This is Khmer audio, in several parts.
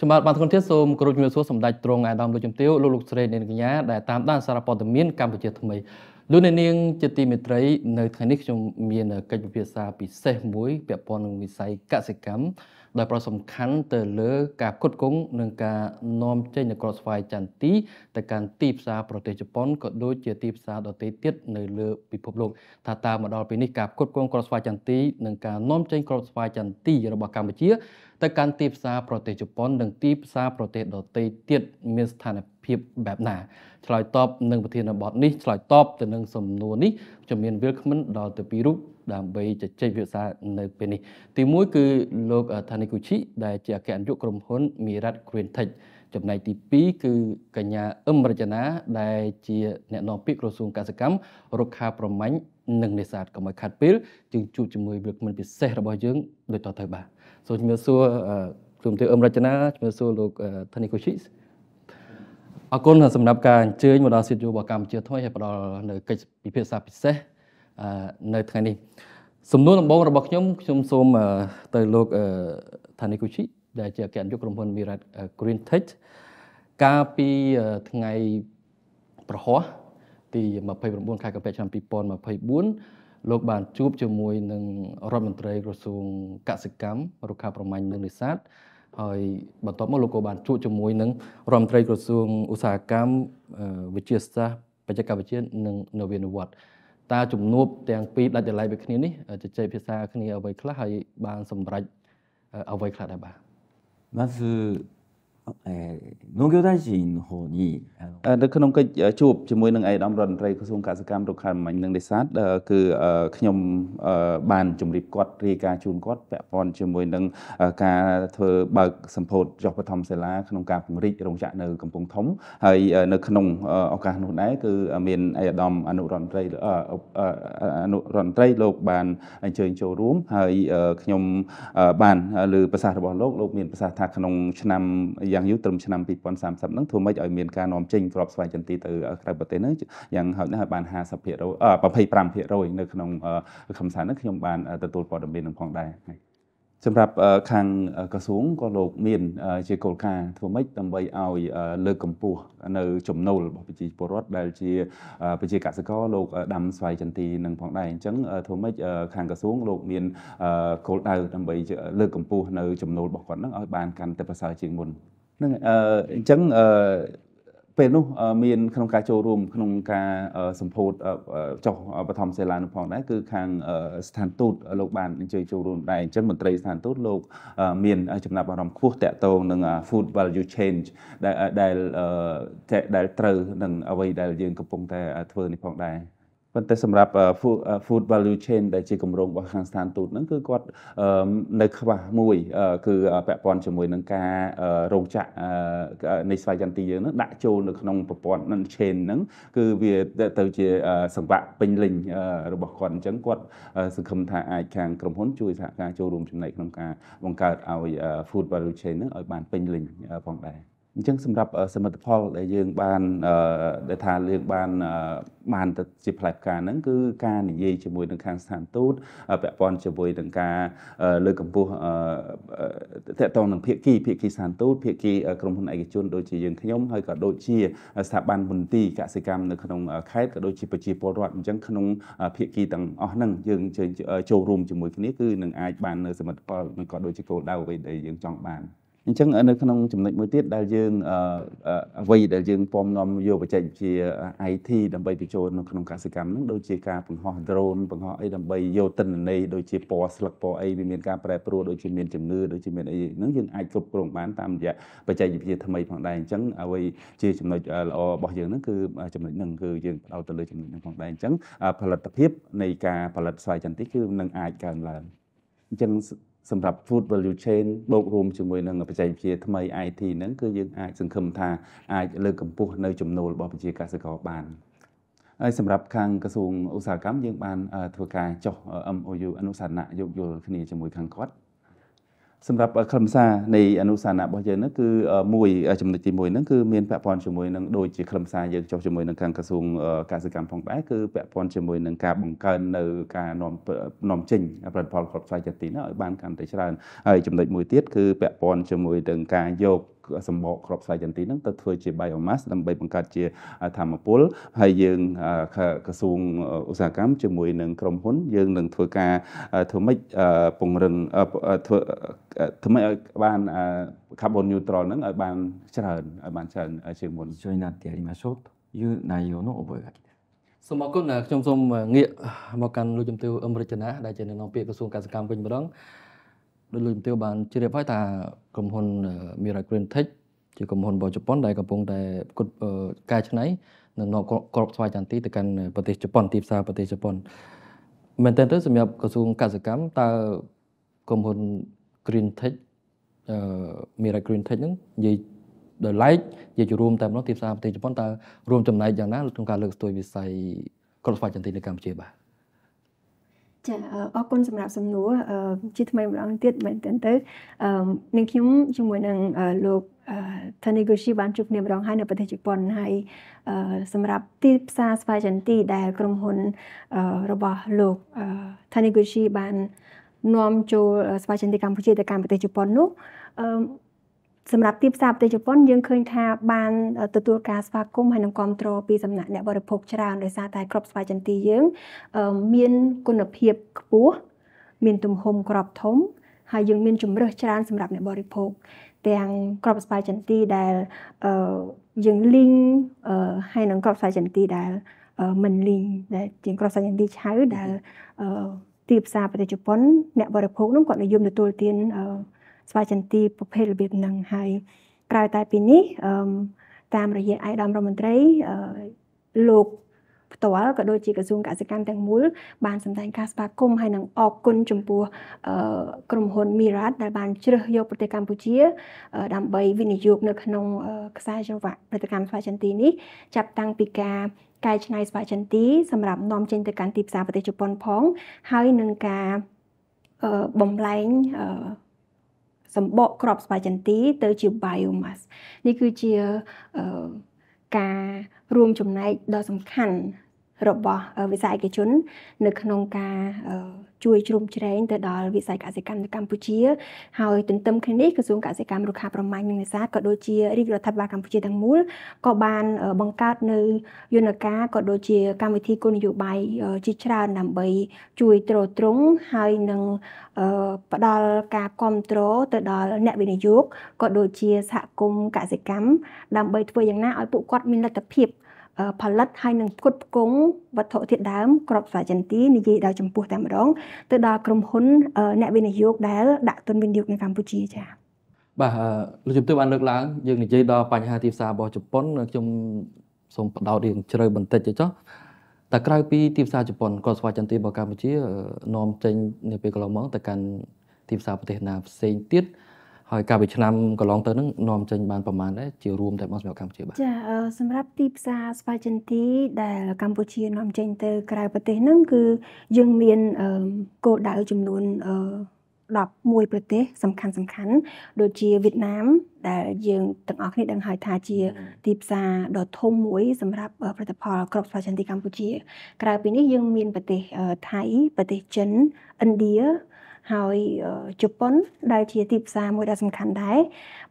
ខ្ញុំបាទបានធនធានសូមគោរពជំរាបសួរសម្ដេចទ្រង់ឯកឧត្តមលោកជំទាវលោកលោកស្រីនាងកញ្ញាដែលតាមដានសារព័ត៌មានកម្ពុជាថ្មីលោកនាងជាទីមេត្រីនៅថ្ងៃនេះខ្ញុំមានកិច្ចពិភាក្សាពិសេសមួយពាក់ព័ន្ធនឹងវិស័យកសិកម្មដោយប្រសំខាន់ទៅលើការគុតគង់និងការនាំចេញនៅក្រូចស្វាយចន្ទទីទៅកាន់ទីផ្សារប្រទេសជប៉ុនក៏ដូចជាទីផ្សារដទៃទៀតនៅលើពិភពលោកថាតើមកដល់ពេលនេះការគុតគង់ក្រូចស្វាយចន្ទទីនិងការនាំចេញក្រូចស្វាយចន្ទទីរបស់កម្ពុជាទៅកាន់ទីផ្សារប្រទេសជប៉ុននិងទីផ្សារប្រទេសដទៃទៀតមានស្ថានភាពបែបណាឆ្លើយតបនឹងប្រធានបទនេះឆ្លើយតបទៅនឹងសំណួរនេះខ្ញុំមានវិលខមិនដល់ទៅពីរូបដើម្បីជជែកពិភាក្សានៅពេលនេះ ទីមួយ គឺលោកថានីគូជីដែលជាអគ្គនាយកក្រុមហ៊ុន Mirat Green Tech ចំណែកទី2គឺកញ្ញាអឹមរចនាដែលជា អ្នកនាំពាក្យក្រសួងកសិកម្មរុក្ខាប្រមាញ់និងនេសាទកុំឲ្យខាត់ពេលយើងជួបជាមួយវិក្កមពិសេសរបស់យើងដូចតទៅបាទសូមជំរាបសួរខ្ញុំទៅអឹមរចនាជំរាបសួរលោកធានីកូជីអរគុណសម្រាប់ការអញ្ជើញមកដល់សិទ្ធិយោរបស់កម្ពុជាថ្មីហើយផ្ដល់នៅកិច្ចពិភាក្សាពិសេសនៅថ្ងៃនេះសំណួរដំបូងរបស់ខ្ញុំខ្ញុំសូមទៅលោកថានីគូជីដែលជាអគ្គនាយកក្រុមហ៊ុន Mirat Green Tech កាលពីថ្ងៃប្រហោះទី29ខែកុម្ភៈឆ្នាំ2024លោក បានជួបជាមួយនឹងរដ្ឋមន្ត្រី ក្រសួងកសិកម្មរុក្ខាប្រមាញ់និងនេសាទហើយបន្ទាប់មកលោកក៏បានជួបជាមួយនឹងរដ្ឋមន្ត្រីក្រសួងឧស្សាហកម្មវិទ្យាសាស្ត្របច្ចេកវិទ្យានិងនវានុវត្តន៍តើជំនួបទាំងពីរដាច់ដライពីគ្នានេះជជែកភាសាគ្នាអ្វីខ្លះហើយបាន សម្រេចអ្វីខ្លះដែរបាទまずえ農業大臣の方にあのក្នុងកិច្ចជួបជាមួយនឹងឯកឧត្តមរដ្ឋមន្ត្រីក្រសួងកសិកម្មរុក្ខាប្រមាញ់និងនេសាទគឺខ្ញុំបានជម្រាបគាត់រាយការណ៍ជូនគាត់ពាក់ព័ន្ធជាមួយនឹងការធ្វើបើកសម្ពោធចុះបឋមសិលាក្នុងការពង្រីករោងចក្រនៅកំពង់ធំ ហើយនៅក្នុងឱកាសនោះដែរគឺមានឯកឧត្តមអនុរដ្ឋមន្ត្រីអនុរដ្ឋមន្ត្រីលោក បានអញ្ជើញចូលរួម ហើយខ្ញុំបានលើប្រសាសន៍របស់លោកលោកមានប្រសាសន៍ថាក្នុង ឆ្នាំយ៉ាងយ៉ាងយូរត្រឹមឆ្នាំ2030ហ្នឹងធ្វើម៉េចឲ្យមានការនាំចេញគ្រាប់ស្វាយចន្ទីទៅក្រៅប្រទេសហ្នឹងយ៉ាងហោចណាស់ឲ្យបាន50% 25%នៅក្នុងខ្លឹមសារហ្នឹងខ្ញុំបានទទួលព័ត៌មាននឹងផងដែរហើយសម្រាប់ខាងក្រសួងក៏លោកមានជាគោលការណ៍ធ្វើម៉េចដើម្បីឲ្យលើកកម្ពស់នៅចំណូលរបស់ប្រជាពលរដ្ឋដែលជាប្រជាកសិករលោកដាំស្វាយចន្ទីនឹងផងដែរអញ្ចឹងធ្វើម៉េចខាងក្រសួងលោកមានគោលដៅដើម្បីលើកកម្ពស់នៅចំណូលរបស់គាត់នឹងឲ្យបានកាន់តែប្រសើរជាងមុននឹងអញ្ចឹងពេលនោះមាន ក្នុងការចូលរួម ក្នុងការសម្ពោធចុះបឋមសិលានោះផងដែរគឺខាង ស្ថានទូតលោកបានអញ្ជើញចូលរួមដែរអញ្ចឹងមន្ត្រីស្ថានទូតលោកមានចំណាប់អារម្មណ៍ខ្ពស់តាក់ទងនឹង food value change ដែលដែលដែលត្រូវនឹងអ្វីដែលយើងកំពុង តែធ្វើនេះផងដែរប៉ុន្តែសម្រាប់ food value chain ដែលជាគម្រោងរបស់ខាងស្ថានទូតហ្នឹងគឺគាត់នៅខ្វះមួយ គឺពាក់ព័ន្ធជាមួយនឹងការរោងចក្រនៃស្វ័យចន្ទីយើងហ្នឹងដាក់ចូលនៅក្នុងប្រព័ន្ធ chain ហ្នឹងគឺវាទៅជាសង្វាក់ពេញលេញរបស់គាត់អញ្ចឹងគាត់សង្ឃឹមថាអាចខាងក្រុមហ៊ុនជួយសហការចូលរួមចំណែកក្នុងការបង្កើតឲ្យ food value chain ហ្នឹងឲ្យបានពេញលេញផងដែរអញ្ចឹងសម្រាប់សមិទ្ធផលដែលយើងបានដែលថាយើងបានបានទៅជាផ្លែផ្កាហ្នឹងគឺការនិយាយជាមួយនឹងខាងស្ថានទូតពាក់ព័ន្ធជាមួយនឹងការលើកកម្ពស់តកតងនឹងភាគីភាគីស្ថានទូតភាគីក្រុមហ៊ុនឯកជនដូចជាយើងខ្ញុំហើយក៏ដូចជាស្ថាប័នមន្ទីរកសិកម្មនៅក្នុងខេត្តក៏ដូចជាប្រជាពលរដ្ឋអញ្ចឹងក្នុងភាគីទាំងអស់ហ្នឹងយើងចូលរួមជាមួយគ្នាគឺនឹងអាចបាននៅសមិទ្ធផលនិងក៏ដូចជាគោលដៅអ្វីដែលយើងចង់បាន។អញ្ចឹងនៅក្នុងចំណុចមួយទៀតដែលយើងអ្វីដែលយើងពំនាំយកបច្ចេកវិទ្យា IT ដើម្បីទៅចូលនៅក្នុងកសិកម្មហ្នឹងដូចជាការបង្ហោះ drone បង្ហោះអីដើម្បីយកទិន្នន័យដូចជាពណ៌ស្លឹកពណ៌អីវាមានការប្រែប្រួលដូចជាមានជំងឺដូចជាមានអីហ្នឹងយើងអាចគ្រប់គ្រងបានតាមរយៈបច្ចេកវិទ្យាថ្មីផងដែរអញ្ចឹងអ្វីជាចំណុចល្អរបស់យើងហ្នឹងគឺចំណុចហ្នឹងគឺយើងផ្ដោតទៅលើចំណុចហ្នឹងផងដែរអញ្ចឹងផលិតភាពនៃការផលិតស្វាយចន្ទីគឺនឹងអាចកើនឡើងអញ្ចឹងសម្រាប់ food value chain បូករួមជាមួយនឹងបច្ចេកវិទ្យាថ្មី IT ហ្នឹងគឺយើងអាចសង្ឃឹមថាអាចលើកកម្ពស់នៅចំនួនរបស់ប្រជាកសិករបានហើយសម្រាប់ខាងក្រសួងឧស្សាហកម្មយើង បាន ធ្វើការចុះ MOU អនុសាសនៈយោគយល់គ្នាជាមួយខាងគាត់សម្រាប់ខ្លឹមសារនៃអនុសាសនារបស់យើងហ្នឹងគឺមួយចំណុចទី1ហ្នឹងគឺមានពាក់ព័ន្ធជាមួយនឹងដូចជាខ្លឹមសារយើងចុះជាមួយនឹងខាងក្រសួងកសិកម្មផងដែរគឺពាក់ព័ន្ធជាមួយនឹងការបង្កើននៅការនាំនាំចេញផលិតផលគ្រប់ស្រ័យចន្ទីណាឲ្យបានកាន់តែច្រើនហើយចំណុចមួយទៀតគឺពាក់ព័ន្ធជាមួយនឹងការយកសម្បកគ្រាប់ស្លាយចន្ទីហ្នឹងទៅធ្វើជា biomass ដើម្បីបង្កើតជាធម្មពលហើយយើងក្រសួងឧស្សាហកម្មជាមួយនឹងក្រុមហ៊ុន យើងនឹងធ្វើការធ្វើម៉េចពង្រឹងធ្វើធ្វើម៉េចឲ្យបាន carbon neutral ហ្នឹងឲ្យបានច្រើនឲ្យបានច្រើនជាងមុនជួយណាត់ទីរីម៉ាសូតយូ内容の覚書ですសូមអរគុណខ្ញុំសូមងាក មកកាន់លោកជំទាវអឹមរចនាដែលជាអ្នកនាំពាក្យក្រសួងកសិកម្មវិញម្ដងដោយលោកជំទាវបានជ្រាបហើយថាក្រុមហ៊ុន Mira Green Tech ជាក្រុមហ៊ុនរបស់ជប៉ុន ដែលកំពុងតែគុតកែច្នៃនិងនាំក្របស្វាយចន្ទីទៅកាន់ប្រទេសជប៉ុនទីផ្សារប្រទេសជប៉ុនមែនទែនទៅសម្រាប់ក្រសួងកសិកម្មតើក្រុមហ៊ុន Green Tech អឺ Mira Green Tech ហ្នឹងនិយាយដោយឡែកនិយាយរួមតែម្ដងទីផ្សារប្រទេសជប៉ុនតើរួមចំណែកយ៉ាងណាក្នុងការលើកស្ទួយវិស័យក្របស្វាយចន្ទីនៅកម្ពុជាបាទចាអរគុណសម្រាប់សំណួរជាថ្មីម្ដងទៀតមែនទែនទៅនាងខ្ញុំជាមួយនឹងលោកថានីគូស៊ីបានជួបគ្នាម្ដងហើយនៅប្រទេសជប៉ុនហើយសម្រាប់ទីផ្សារស្វាយចន្ទីដែលក្រុមហ៊ុនរបស់លោកថានីគូស៊ីបាននាំចូលស្វាយចន្ទីកម្ពុជាទៅកាន់ប្រទេសជប៉ុននោះសម្រាប់ទីផ្សារប្រទេសជប៉ុនយើងឃើញថាបានទទួលការស្វាគមន៍ហើយនឹងគ្រប់គ្រងពីសំណាក់អ្នកបរិភោគច្រើនដោយសារតែក្របស្វាយចន្ទីយើងមានគុណភាពខ្ពស់មានទំហំក្របធំហើយយើងមាន ជំរើសច្រើន សម្រាប់អ្នកបរិភោគទាំងក្របស្វាយចន្ទីដែលយើងលីងហើយនឹងក្របស្វាយចន្ទីដែលមិនលីងដែលជាក្របស្វាយចន្ទីឆៅដែលទីផ្សារប្រទេសជប៉ុនអ្នកបរិភោគនោះគាត់និយមទទួលទានអឺស្វាយចន្ទីប្រភេទរបៀបហ្នឹងហើយក្រៅតែពីនេះតាមរយៈឯកឧត្តមរដ្ឋមន្ត្រីលោកផ្ទាល់ក៏ដូចជាក្រសួងកសិកម្មទាំងមូលបានសម្ដែងការស្វាគមន៍ហើយនឹងអរគុណចំពោះក្រុមហ៊ុន Mirat ដែលបានជ្រើសយកប្រទេសកម្ពុជា ដើម្បីវិនិយោគនៅក្នុងខ្សែចង្វាក់ផលិតកម្មស្វាយចន្ទីនេះចាប់តាំងពីការកែច្នៃស្វាយចន្ទី សម្រាប់នាំចេញទៅកាន់ទីផ្សារប្រទេសជប៉ុនផង ហើយនឹងការបំលែងសម្បកក្របស្វាយចន្ទីទៅជា biomass នេះគឺជាការរួមចំណែកដ៏សំខាន់របស់វិស័យឯកជន នៅក្នុងការជួយជ្រោមជ្រែងទៅដល់វិស័យកសិកម្មនៅកម្ពុជា ហើយទន្ទឹមគ្នានេះក្រសួងកសិកម្មរុក្ខាប្រមាញ់និងនេសាទក៏ដូចជារាជរដ្ឋាភិបាលកម្ពុជាទាំងមូលក៏បានបង្កើតនៅយន្តការក៏ដូចជាកម្មវិធីគោលនយោបាយជាច្រើនដើម្បី ជួយទ្រទ្រង់ហើយនឹងផ្ដល់ការគ្រប់គ្រងទៅដល់អ្នកវិនិយោគក៏ដូចជាសហគមន៍កសិកម្មដើម្បីធ្វើយ៉ាងណាឲ្យពួកគាត់មានលទ្ធភាពផលិតហើយនឹងផ្គត់ផ្គង់វត្ថុធាតុដើមក្របស្វាយចន្ទីនិយាយដល់ចំពោះតែម្ដងទៅដល់ក្រុមហ៊ុនអ្នកវិនិយោគដែលដាក់ទុនវិនិយោគនៅកម្ពុជាចា៎បាទលោកជំទាវបានលើកឡើងយើងនិយាយដល់បញ្ហាទីផ្សាររបស់ជប៉ុនខ្ញុំសូមបដោតរៀងជ្រៅបន្តិចចុះតែក្រៅពីទីផ្សារជប៉ុនក៏ស្វាយចន្ទីរបស់កម្ពុជានាំចេញនៅពេលកន្លងមកទៅកាន់ទីផ្សារប្រទេសណាផ្សេងទៀតអឺហើយកាលពីឆ្នាំកន្លងទៅហ្នឹងនាំចេញបានប្រមាណដែរជារួម តែមកសម្រាប់កម្ពុជាបាទចាសម្រាប់ទីផ្សារស្វាយចន្ទីដែលកម្ពុជានាំចេញទៅក្រៅប្រទេសហ្នឹងគឺយើងមានគោលដៅចំនួន11ប្រទេស សំខាន់សំខាន់ ដូចជាវៀតណាម ដែលយើងទាំងអស់គ្នាដឹងហើយថាជា ទីផ្សារដ៏ធំមួយ សម្រាប់ផលិតផលគ្រាប់ស្វាយចន្ទីកម្ពុជា ក្រៅពីនេះយើងមានប្រទេសថៃប្រទេសចិនឥណ្ឌាហើយជប៉ុនដែលជាទីផ្សារមួយដ៏សំខាន់ដែរ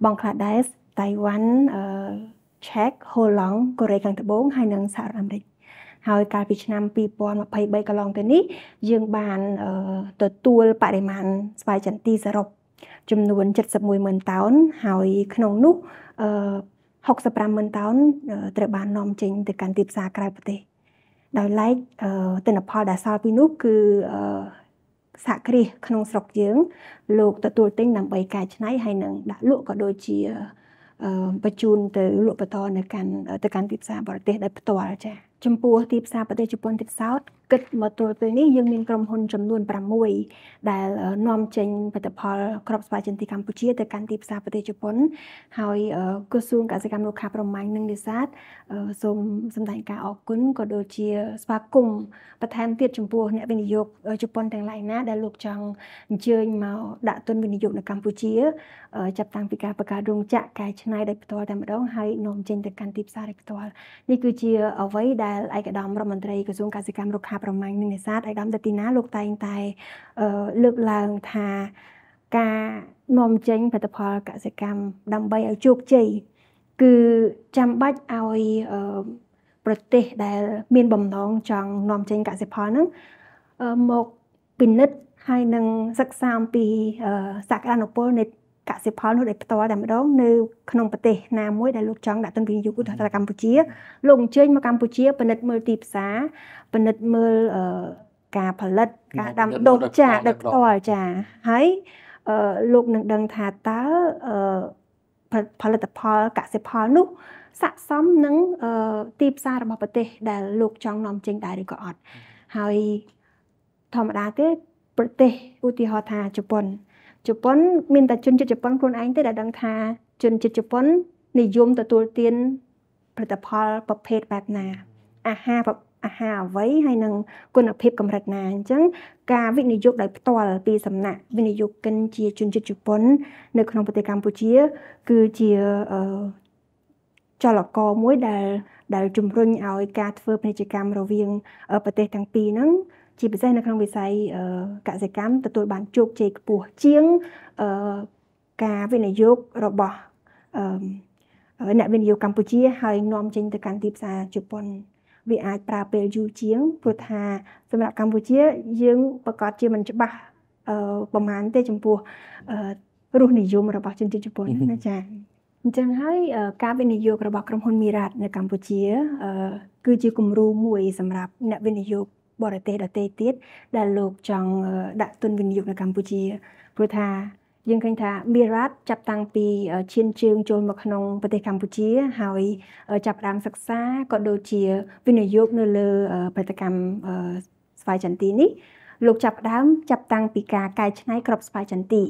បងក្លាដេសតៃវ៉ាន់ឆែកហូឡង់កូរ៉េខាងត្បូងហើយនិងសហរដ្ឋអាមេរិកហើយកាលពីឆ្នាំ2023កន្លងទៅនេះ យើងបានទទួលបរិមាណស្វាយចន្ទីសរុបចំនួន710000តោន ហើយក្នុងនោះ650000តោន ត្រូវបាននាំចេញទៅកាន់ទីផ្សារក្រៅប្រទេសដោយឡែកទិន្នផលដែលសល់ពីនោះគឺសហគ្រាសក្នុងស្រុកយើង លោកទទួលទិញដើម្បីកែច្នៃហើយនឹងដាក់លក់ក៏ដូចជាបញ្ជូនទៅលក់បន្តនៅកាន់ទៅកាន់ទីផ្សារបរទេសដោយផ្ទាល់ចា៎ចំពោះទីផ្សារប្រទេសជប៉ុនទីផ្សារគិតមកទល់ពេលនេះយើងមានក្រុមហ៊ុនចំនួន6ដែលនាំចេញផលិតផលគ្រាប់ស្វាយចន្ទីកម្ពុជាទៅកាន់ទីផ្សារប្រទេសជប៉ុន ហើយក្រសួងកសិកម្មរុក្ខាប្រមាញ់និងនេសាទសូមសម្ដែងការអរគុណក៏ដូចជា ស្វាគមន៍បន្ថែមទៀតចំពោះអ្នកវិនិយោគជប៉ុនទាំងឡាយណាដែលលោកចង់អញ្ជើញមកដាក់ទុនវិនិយោគនៅកម្ពុជាចាប់តាំងពីការបង្កើតរោងចក្រកែច្នៃដោយផ្ទាល់តែម្ដងហើយនាំចេញទៅកាន់ទីផ្សារដោយផ្ទាល់នេះគឺជាអ្វីដែលឯកឧត្តមរដ្ឋមន្ត្រីក្រសួងកសិកម្មរុក្ខាការប្រមាញ់និងនេសាទឯកឧត្តមតេតិណាលោកតែងតែលើកឡើងថា ការនាំចេញផលិតផលកសិកម្មដើម្បីឲ្យជោគជ័យគឺចាំបាច់ឲ្យប្រទេសដែលមានបំណងចង់នាំចេញកសិផលហ្នឹងមកពិនិត្យហើយនឹងសិក្សាអំពីសក្តានុពលនៃកសិផលនោះដោយផ្ទាល់តែម្ដងនៅក្នុងប្រទេសណាមួយដែលលោកចង់ដាក់ទុនវិនិយោគដល់កម្ពុជាលោកអញ្ជើញមកកម្ពុជាពិនិត្យមើលទីផ្សារពិនិត្យមើលការផលិតការដាំដុះចាដឹកផ្ទាល់ចាហើយលោកនឹងដឹងថាតើផលិតផលកសិផលនោះស័ក្តិសមនឹងទីផ្សាររបស់ប្រទេស ដែលលោកចង់នាំចេញដែរឬក៏អត់ហើយធម្មតាទេប្រទេសឧទាហរណ៍ថាជប៉ុនជប៉ុន មានតែជនជាតិជប៉ុនខ្លួនឯងទេដែលដឹងថាជនជាតិជប៉ុននិយមទទួលទានផលិតផលប្រភេទបែបណាអាហារអាហារអ្វីហើយនឹងគុណភាពកម្រិតណាអញ្ចឹងការវិនិយោគដោយផ្ទាល់ពីសំណាក់វិនិយោគិនជាជនជាតិជប៉ុន នៅក្នុងប្រទេសកម្ពុជា គឺជាចលករមួយដែល ដែលជំរុញឲ្យការធ្វើពាណិជ្ជកម្មរវាងប្រទេសទាំងពីរហ្នឹងជាពិសេសនៅក្នុងវិស័យកសិកម្មទទួលបានជោគជ័យខ្ពស់ជាងការវិនិយោគរបស់អ្នកវិនិយោគកម្ពុជា ហើយនាំចេញទៅកាន់ទីផ្សារជប៉ុនវាអាចប្រើពេលយូរជាង ព្រោះថា សម្រាប់កម្ពុជា យើងប្រកាសជាមិនច្បាស់ប្រហែលទេចំពោះរសនិយមរបស់ជនជាតិជប៉ុនណាចា៎អញ្ចឹងហើយការវិនិយោគរបស់ក្រុមហ៊ុនមីរ៉ាត់នៅកម្ពុជា គឺជាគំរូមួយសម្រាប់អ្នកវិនិយោគបរទេសដទៃទៀតដែលលោកចង់ដាក់ទុនវិនិយោគនៅកម្ពុជាព្រោះថាយើងឃើញថាមីរ៉ាត់ចាប់តាំងពីឈានជើងចូលមកក្នុងប្រទេសកម្ពុជាហើយចាប់ផ្ដើមសិក្សាក៏ដូចជាវិនិយោគនៅលើផលិតកម្មស្វាយចន្ទីនេះលោកចាប់ផ្ដើមចាប់តាំងពីការកែច្នៃក្របស្វាយចន្ទី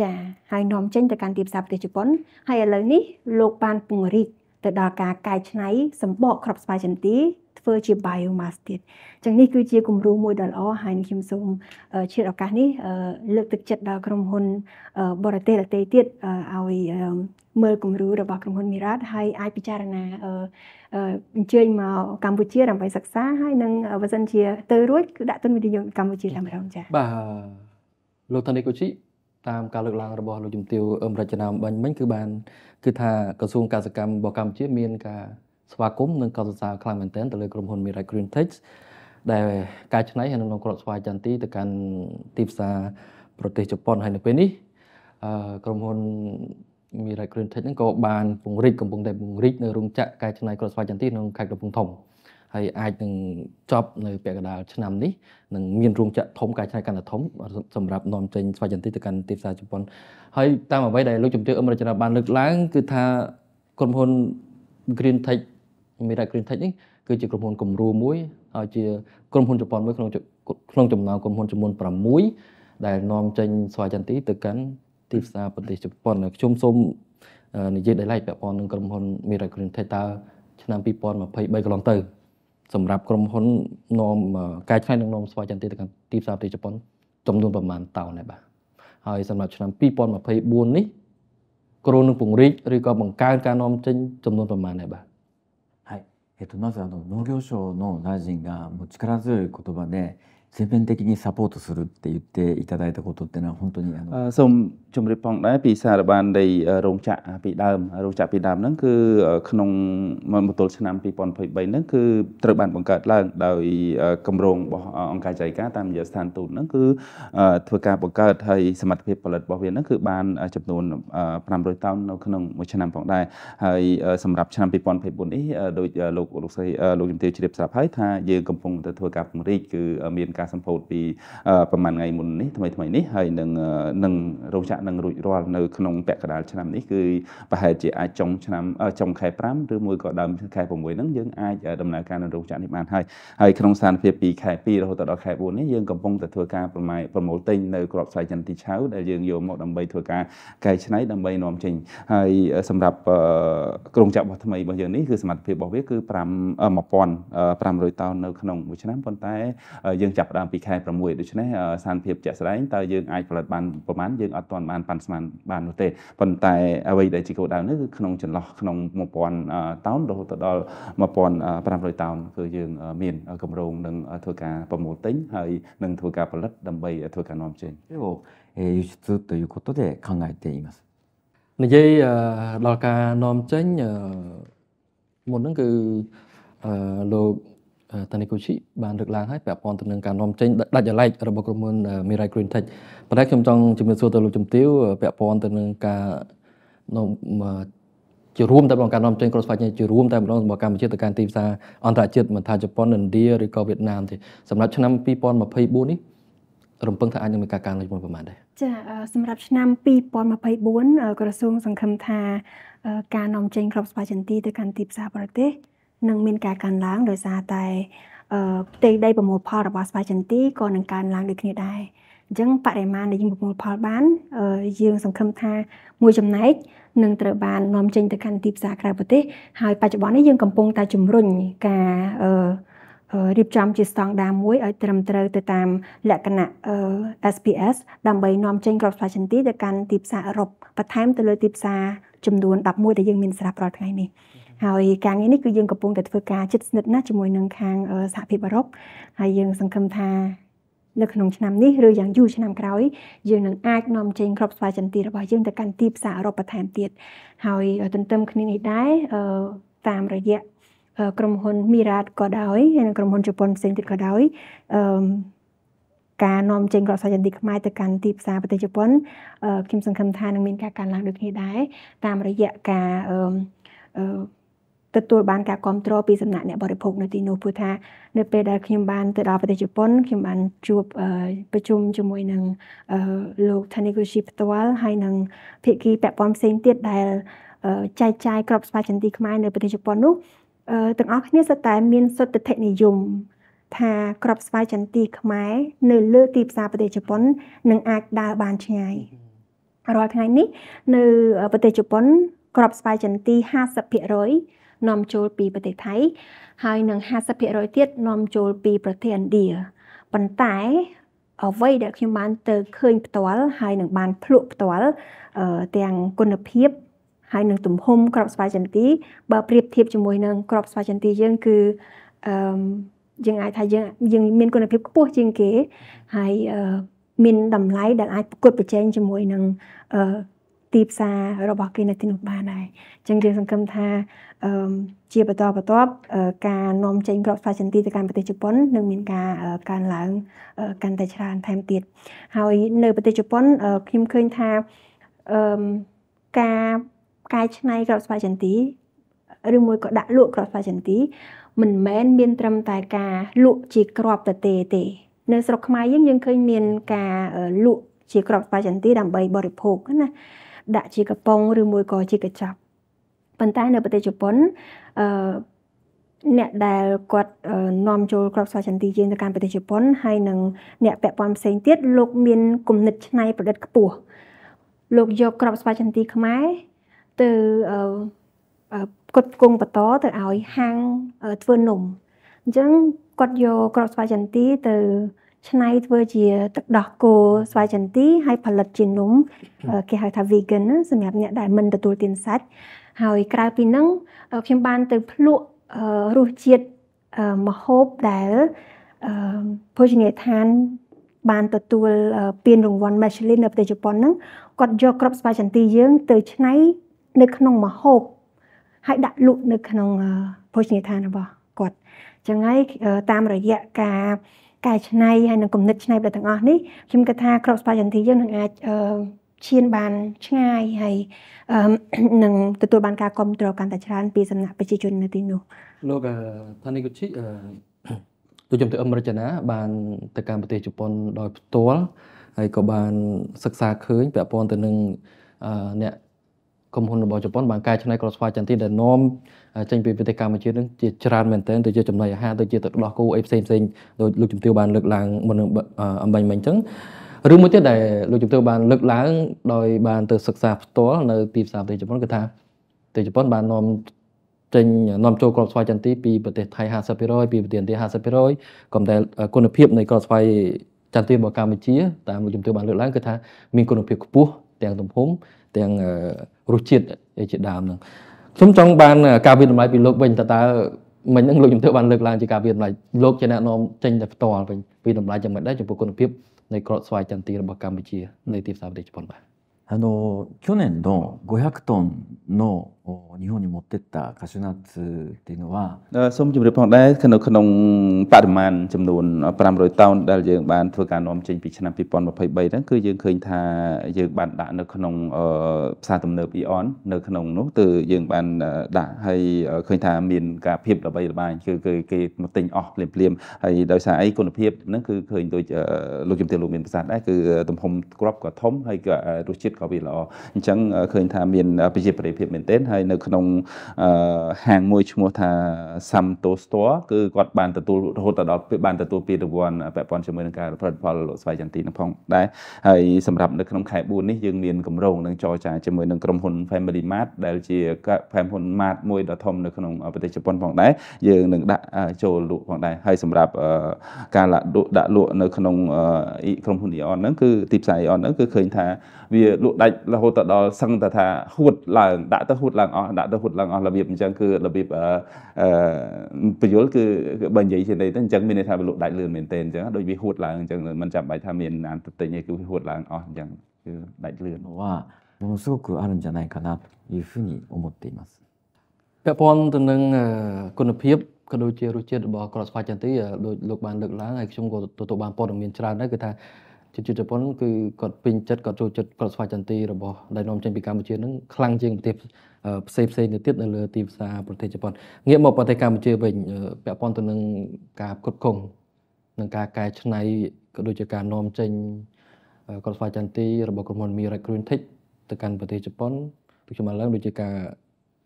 ចាហើយនាំចេញទៅកាន់ទីផ្សារប្រទេសជប៉ុនហើយឥឡូវនេះលោកបានពង្រីកទៅដល់ការកែច្នៃសម្បកក្របស្វាយចន្ទីធ្វើជា biomass ទៀតអញ្ចឹងនេះគឺជាគំរូមួយដ៏ល្អហើយខ្ញុំសូមឆ្លៀតឱកាសនេះ លើកទឹកចិត្តដល់ក្រុមហ៊ុនបរទេសដទៃទៀតឲ្យមើលគំរូរបស់ក្រុមហ៊ុន Mirat ហើយអាចពិចារណាអញ្ជើញមកកម្ពុជាដើម្បីសិក្សាហើយនឹងបើសិនជា ទៅរួចគឺដាក់ទុនវិនិយោគកម្ពុជាតែម្ដងចា៎បាទលោកធានីកូជីតាមការលើកឡើងរបស់លោកជំទាវអឹមរចនាអំបញ្ញមិញគឺបានគឺថាក្រសួងកសិកម្មរបស់កម្ពុជាមានការស្វាគមន៍និងកោតសរសើរខ្លាំងមែនទែនទៅលើក្រុមហ៊ុន Mirage Green Tech ដែលកែច្នៃហើយនាំគ្រាប់ស្វាយចន្ទីទៅកាន់ទីផ្សារប្រទេសជប៉ុនហើយនៅពេលនេះអឺក្រុមហ៊ុន Mirage Green Tech ហ្នឹងក៏បានពង្រីកកំពុងតែពង្រីកនៅរោងចក្រកែច្នៃគ្រាប់ស្វាយចន្ទីក្នុងខេត្តកំពង់ធំហើយអាច នឹងចប់នៅពាក់កណ្ដាលឆ្នាំនេះនឹងមានរោងចក្រធំកែច្នៃកាន់តែធំសម្រាប់នាំចេញស្វាយចន្ទីទៅកាន់ទីផ្សារជប៉ុនហើយតាមអ្វីដែលលោកជំទាវអមរចនាបានលើកឡើងគឺថាក្រុមហ៊ុន Green Tech Mira Green Tech នេះគឺជាក្រុមហ៊ុនគំរូមួយហើយជាក្រុមហ៊ុនជប៉ុនមួយក្នុងក្នុងចំណោមក្រុមហ៊ុនចំនួន6ដែលនាំចេញស្វាយចន្ទីទៅកាន់ទីផ្សារប្រទេសជប៉ុនខ្ញុំសូមនិយាយដោយឡែកពាក់ព័ន្ធនឹងក្រុមហ៊ុន Mira Green Tech តើឆ្នាំ2023កន្លងទៅ សម្រាប់ក្រុមហ៊ុននាំកែច្នៃនិងនាំស្វាយចន្ទីទៅកាន់ទីផ្សារប្រទេសជប៉ុន ចំនួនប្រមាណតោនដែរបាទហើយសម្រាប់ឆ្នាំ2024នេះក្រុមនឹងពង្រីកឬក៏បង្កើនការនាំចេញចំនួនប្រមាណដែរបាទえっと、まずあの農業省の大臣がもう力強い言葉で全面的にサポートするって言っていただいたことっていうのは本当にあの。ជំរាបផងដែរពីសារបាននៃរោងចក្រពីដើមរោងចក្រពីដើមហ្នឹងគឺក្នុងមតុលឆ្នាំ2023ហ្នឹងគឺត្រូវបានបង្កើតឡើងដោយគម្រោងរបស់អង្គការចៃការតាមរយៈស្ថានទូតហ្នឹងគឺ ធ្វើការបង្កើតហើយសមត្ថភាពផលិតរបស់វាហ្នឹងគឺបានចំនួន500តោននៅក្នុងមួយឆ្នាំផងដែរហើយសម្រាប់ឆ្នាំ2024នេះដោយលោកលោកស្រីលោកជំទាវជ្រាបស្រាប់ហើយថាយើងកំពុងតែធ្វើការពង្រីកគឺមានការសម្ពោធពីប្រហែលថ្ងៃមុននេះថ្មីថ្មីនេះហើយនឹងនឹងរោងចក្រណៈនឹងរួចរាល់នៅក្នុងពាក់កណ្ដាលឆ្នាំនេះគឺប្រហែលជាអាចចុងឆ្នាំចុងខែ5ឬមួយក៏ដើមខែ6ហ្នឹងយើងអាចដំណើរការនៅរោងចក្រនេះបានហើយហើយក្នុងស្ថានភាពពីខែ2រហូតដល់ខែ4នេះយើងកំពុងតែធ្វើការប្រម៉ាយប្រមូលទិញនៅក្របខ្សែចន្ទទីឆៅដែលយើងយកមកដើម្បី ធ្វើការកែច្នៃដើម្បីនាំចេញហើយសម្រាប់ក្រុងចក្ររបស់ថ្មីរបស់យើងនេះគឺសមត្ថភាពរបស់វាគឺ5 1500តោននៅក្នុងមួយឆ្នាំប៉ុន្តែយើងចាប់ផ្ដើមពីខែ6ដូច្នេះស្ថានភាពជាក់ស្ដែងតើយើងអាចផលិតបានប្រមាណយើងអត់ទាន់បានប៉ាន់ស្មានបាននោះទេប៉ុន្តែអ្វីដែលជាគោលដៅនេះគឺក្នុងចន្លោះក្នុង1000តោនរហូតទៅដល់1500តោនគឺយើងមានគម្រោងនឹងធ្វើការប្រមូលទិញហើយនឹងធ្វើការផលិត ដើម្បីធ្វើការនាំចេញ輸出ということで考えていますនិយាយដល់ការនាំចេញមុនហ្នឹងគឺលោកតានីកូជីបានលើកឡើងហើយពាក់ព័ន្ធទៅនឹងការនាំចេញដាច់ចលែករបស់ក្រុមហ៊ុន Mirai Green Tech ប៉ុន្តែខ្ញុំចង់ជំរាបសួរទៅលោកជំទាវពាក់ព័ន្ធទៅនឹងការនាំជារួមតែបងការនាំចេញគ្រាប់ស្វាយជារួមតែម្ដងរបស់កម្ពុជាទៅកាន់ទីផ្សារអន្តរជាតិមិនថាជប៉ុនឥណ្ឌាឬក៏វៀតណាមទេសម្រាប់ឆ្នាំ2024នេះរំពឹងថាអាចនឹងមានការកើនឡើងមួយប្រមាណដែរចា សម្រាប់ឆ្នាំ2024ក្រសួងសង្ឃឹមថាការនាំចេញគ្រាប់ស្វាយចន្ទីទៅកាន់ទីផ្សារបរទេសនឹងមានការកើនឡើងដោយសារតែផ្ទៃដីប្រមូលផលរបស់ស្វាយចន្ទីក៏នឹងកើនឡើងដូចគ្នាដែរអញ្ចឹងបរិមាណដែលយើងប្រមូលផលបានយើងសង្ឃឹមថាមួយចំណែកនឹងត្រូវបាននាំចេញទៅកាន់ទីផ្សារក្រៅប្រទេសហើយបច្ចុប្បន្ននេះយើងកំពុងតែជំរុញការរៀបចំជាស្តង់ដារមួយឲ្យត្រឹមត្រូវទៅតាមលក្ខណៈ SPS ដើម្បីនាំចេញគ្រាប់ស្វាយចន្ទីទៅកាន់ទីផ្សារអឺរ៉ុបបន្ថែមទៅលើទីផ្សារចំនួន11ដែលយើងមានស្រាប់រាល់ថ្ងៃនេះហើយការងារនេះគឺយើងកំពុងតែធ្វើការជិតស្និទ្ធណាស់ជាមួយនឹងខាងសហភាពអឺរ៉ុបហើយយើងសង្ឃឹមថានៅក្នុងឆ្នាំនេះឬយ៉ាងយូរឆ្នាំក្រោយយើងនឹងអាចនាំចេញគ្រាប់ស្វាយចន្ទីរបស់យើងទៅកាន់ទីផ្សារអឺរ៉ុបបន្ថែមទៀតហើយទន្ទឹមគ្នានេះដែរតាមរយៈក្រុមហ៊ុន Mirat ក៏ដោយហើយនិងក្រុមហ៊ុនជប៉ុនផ្សេងទៀតក៏ដោយអឺការនាំចេញគ្រាប់ស្វាយចន្ទីខ្មែរទៅកាន់ទីផ្សារប្រទេសជប៉ុនខ្ញុំសង្ឃឹមថានឹងមានការកើនឡើងដូចគ្នាដែរតាមរយៈការអឺទទួលបានការគ្រប់គ្រងពីសំណាក់អ្នកបរិភោគនៅទីនោះព្រោះថានៅពេលដែលខ្ញុំបានទៅដល់ប្រទេសជប៉ុនខ្ញុំបានជួបប្រជុំជាមួយនឹងលោក Taniguchi ផ្ទាល់ហើយនឹងភាគីពាក់ព័ន្ធផ្សេងទៀតដែលចែកចាយក្របស្វាចន្ទីខ្មែរនៅប្រទេសជប៉ុននោះទាំងអស់គ្នាសុទ្ធតែ មានសុទ្ធតិនិយមថាក្របស្វាយចន្ទីខ្មែរនៅលើទីផ្សារប្រទេសជប៉ុននឹងអាចដើរបានឆ្ងាយរាល់ថ្ងៃនេះនៅប្រទេសជប៉ុនក្របស្វាយចន្ទី50%នាំចូលពីប្រទេសថៃហើយនឹង50%ទៀតនាំចូលពីប្រទេសឥណ្ឌាប៉ុន្តែអ្វីដែលខ្ញុំបានទៅឃើញផ្ទាល់ហើយនឹងបានភ្លក់ផ្ទាល់ទាំងគុណភាពហើយនឹង ទំហំក្របស្វាយចន្ទីបើប្រៀបធៀបជាមួយនឹងក្របស្វាយចន្ទីយើងគឺអឺយើងអាចថាយើងយើងមានគុណភាពខ្ពស់ជាងគេហើយមានតម្លៃដែលអាចប្រកួតប្រជែងជាមួយនឹងទីផ្សាររបស់គេនៅទីនោះបានដែរអញ្ចឹងយើងសង្ឃឹមថាជាបន្តបន្ទាប់ការនាំចេញគ្រាប់ស្វាយចន្ទីទៅកាន់ប្រទេសជប៉ុននឹងមានការកើនឡើងកាន់តែច្រើនថែមទៀតហើយនៅប្រទេសជប៉ុនខ្ញុំឃើញថាការកែច្នៃគ្រាប់ស្វាយចន្ទីឬមួយក៏ដាក់លក់គ្រាប់ស្វាយចន្ទី មិនមែនមានត្រឹមតែការលក់ជាគ្រាប់ទៅទេទេ នៅស្រុកខ្មែរយើងយើងឃើញមាន ការលក់ជាគ្រាប់ស្វាយចន្ទីដើម្បីបរិភោគណាដាក់ជាកំប៉ុងឬមួយក៏ជាកញ្ចប់ប៉ុន្តែនៅប្រទេសជប៉ុនអឺអ្នកដែលគាត់នាំចូលក្របសោចន្ទីយើងទៅកាន់ប្រទេសជប៉ុនហើយនឹងអ្នកពាក់ព័ន្ធផ្សេងទៀតលោកមានគំនិតច្នៃប្រឌិតខ្ពស់លោកយកក្របស្វាចន្ទីខ្មែរទៅគាត់គង់បន្តទៅឲ្យហាងធ្វើនំអញ្ចឹងគាត់យកក្របស្វាចន្ទីទៅច្នៃធ្វើជាទឹកដោះគោស្វាយចន្ទីហើយផលិតជានំគេហៅថា vegan សម្រាប់អ្នកដែលមិនទទួលទានសាច់ហើយក្រៅពីនឹងខ្ញុំបានទៅភ្លក់រសជាតិម្ហូបដែលភោជនីយដ្ឋាន បានទទួល ពានរង្វាន់ Michelin នៅប្រទេសជប៉ុនហ្នឹងគាត់យកក្របស្វាយចន្ទីយើង ទៅច្នៃនៅក្នុងម្ហូបហើយដាក់លក់នៅក្នុងភោជនីយដ្ឋានរបស់គាត់អញ្ចឹងហើយតាមរយៈការកែច្នៃហើយនឹងគំនិតច្នៃប្រឌិតទាំងអស់នេះខ្ញុំគិតថាក្របស្ប៉ាយន្ទីយើងនឹងអាចឈានបានឆ្ងាយហើយនឹងទទួលបាន ការគ្រប់គ្រងកាន់តែច្រើនពីសំណាក់ប្រជាជននៅទីនោះលោកថានីកូឈីដូចខ្ញុំទៅអមរចនាបានទៅកាន់ប្រទេសជប៉ុន ដោយ ផ្ទាល់ហើយក៏បាន សិក្សាឃើញពាក់ព័ន្ធទៅនឹងអ្នកក្រុមហ៊ុនរបស់ជប៉ុនបានកែច្នៃគ្រាប់ស្វាយចន្ទីដែលនាំចេញពីប្រទេសកម្ពុជានឹងជាច្រើនមែនទែនទៅជាចំណីអាហារទៅជាទឹកដោះគោអីផ្សេងផ្សេងដោយលោកជំទាវបានលើកឡើងមុននឹងអំបញ្ញមិញអញ្ចឹងឬមួយទៀតដែលលោកជំទាវបានលើកឡើងដោយបានទៅសិក្សាផ្ទាល់នៅទីផ្សារប្រទេសជប៉ុនគឺថាប្រទេសជប៉ុនបាននាំចេញនាំចូលគ្រាប់ស្វាយចន្ទីពីប្រទេសថៃ50%ពីប្រទេសឥណ្ឌា50%ក៏តែគុណភាពនៃគ្រាប់ស្វាយចន្ទីរបស់កម្ពុជាតាមលោកជំទាវបានលើកឡើងគឺថាមានគុណភាពខ្ពស់ទាំងទំហំទាំងរសជាតិជាដើមហ្នឹងខ្ញុំចង់បានការវិតម្លៃពីលោកវិញតើតើមិញហ្នឹងលោកខ្ញុំធ្វើបានលើកឡើងជាការវិតម្លៃលោកជាអ្នកណែនាំចេញតែផ្ទាល់វិញពីតម្លៃយ៉ាងម៉េចដែរចំពោះគុណភាពនៃក្រតស្វាយចន្ទទីរបស់កម្ពុជានៅទីផ្សារប្រទេសជប៉ុនបាទあの去年の500トンの日本に持ってったカシューナッツっていうのはសូមជម្រាបផងដែរក្នុងក្នុងបរិមាណចំនួន500តោនដែលយើងបានធ្វើការនាំចេញពីឆ្នាំ2023ហ្នឹងគឺយើងឃើញថាយើងបានដាក់នៅ ក្នុងផ្សារទំនើប Aeon នៅក្នុងនោះគឺយើងបានដាក់ហើយឃើញថាមានការភាពល្បីល្បាញគឺគឺគេមកទិញអស់ភ្លាមភ្លាមហើយដោយសារអីគុណភាពហ្នឹងគឺឃើញដូចលោកជំទាវលោកមានប្រសាសន៍ដែរគឺទំហំក្របក៏ធំ ហើយក៏រសជាតិក៏វាល្អអញ្ចឹងឃើញថាមានប្រជាប្រិយភាពមែនទែនហើយហើយនៅក្នុងហាងមួយឈ្មោះថា Samto Store គឺគាត់បានទទួលរហូតដល់បានទទួលពានរង្វាន់ពាក់ព័ន្ធជាមួយនឹងការផលិតផលលោកស្វាយចន្ទទីនឹងផងដែរហើយសម្រាប់នៅក្នុងខែ4នេះយើងមានកម្រងនឹងចរចាជាមួយនឹងក្រុមហ៊ុន Family Mart ដែលជាក្រុមហ៊ុន Mart មួយដ៏ធំនៅក្នុងប្រទេសជប៉ុនផងដែរយើងនឹងដាក់ចូលលក់ផងដែរហើយសម្រាប់ការដាក់លក់នៅក្នុងក្រុមហ៊ុន Aeon ហ្នឹងគឺទីផ្សារ Aeon ហ្នឹងគឺឃើញថា វាលក់ដាច់រហូតដល់សឹងតែថាហួតឡើងដាក់ទៅហួតឡើងអស់ដាក់ទៅហុតឡើងអស់របៀបអញ្ចឹងគឺរបៀបអឺបញ្យលគឺបើនិយាយជាន័យទៅអញ្ចឹងមានន័យថាវាលក់ដាច់លឿនមែនទែនអញ្ចឹងដូចវាហួតឡើងអញ្ចឹងមិនចាំបាច់ថាមានអានទៅទិញឯងគឺវាហួតឡើងអស់អញ្ចឹងគឺដាច់លឿនវ៉ាものすごくあるんじゃないかなというふうに思っています。ពាក់ព័ន្ធទៅនឹងគុណភាពក៏ដូចជារសជាតិរបស់ក្រស្វាយចន្ទីដូចលោកបានលើកឡើងហើយខ្ញុំក៏ទទួលបានព័ត៌មានច្រើនដែរគឺថាជាតិជប៉ុនគឺគាត់ពេញចិត្តគាត់ចូលចិត្តគាត់ស្វាយចន្ទីរបស់ដែលនាំចេញពីកម្ពុជានឹងខ្លាំងជាងប្រទេសផ្សេងផ្សេងទៅទៀតនៅលើទីផ្សារប្រទេសជប៉ុនងាកមកប្រទេសកម្ពុជាវិញពាក់ព័ន្ធទៅនឹងការគ្រប់គ្រងនិងការកែច្នៃក៏ដូចជាការនាំចេញគាត់ស្វាយចន្ទីរបស់ក្រុមហ៊ុន Mirai Green Tech ទៅកាន់ប្រទេសជប៉ុនដូចជាមកឡើងដូចជាការ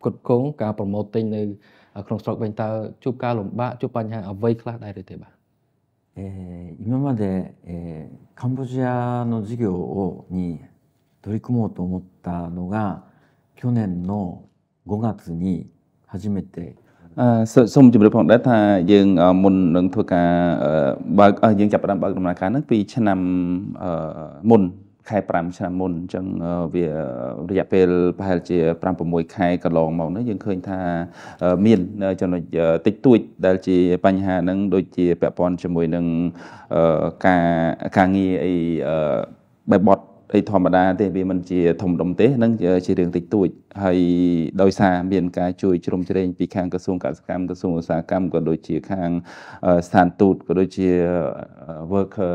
គ្រប់គ្រងការប្រម៉ូទទិញនៅក្នុងស្រុកវិញតើជួបការលំបាកជួបបញ្ហាអ្វីខ្លះដែរឬទេបាទえー、今まで、えー、カンボジアの事業をに取り組もうと思ったのが去年の5月に初めて。ソンジムルポンダータ、ジンモンドンとか、ジンジャパンバグマカナピ、チェナムモン。ខែ5ឆ្នាំមុនអញ្ចឹងវារយៈពេលប្រហែលជា5 6ខែកន្លងមកនេះយើងឃើញថាមានចំណុចតិចតួច ដែលជា បញ្ហាហ្នឹងដូចជាពាក់ព័ន្ធជាមួយនឹងការការងារអីបែបបត់អីធម្មតា ទេវាមិនជា ធំដុំទេហ្នឹងជារឿងតិចតួចហើយដោយសារមានការជួយជ្រោមជ្រែងពីខាងក្រសួងកសិកម្មក្រសួងឧស្សាហកម្មក៏ដូចជាខាងស្ថានទូតក៏ដូចជា worker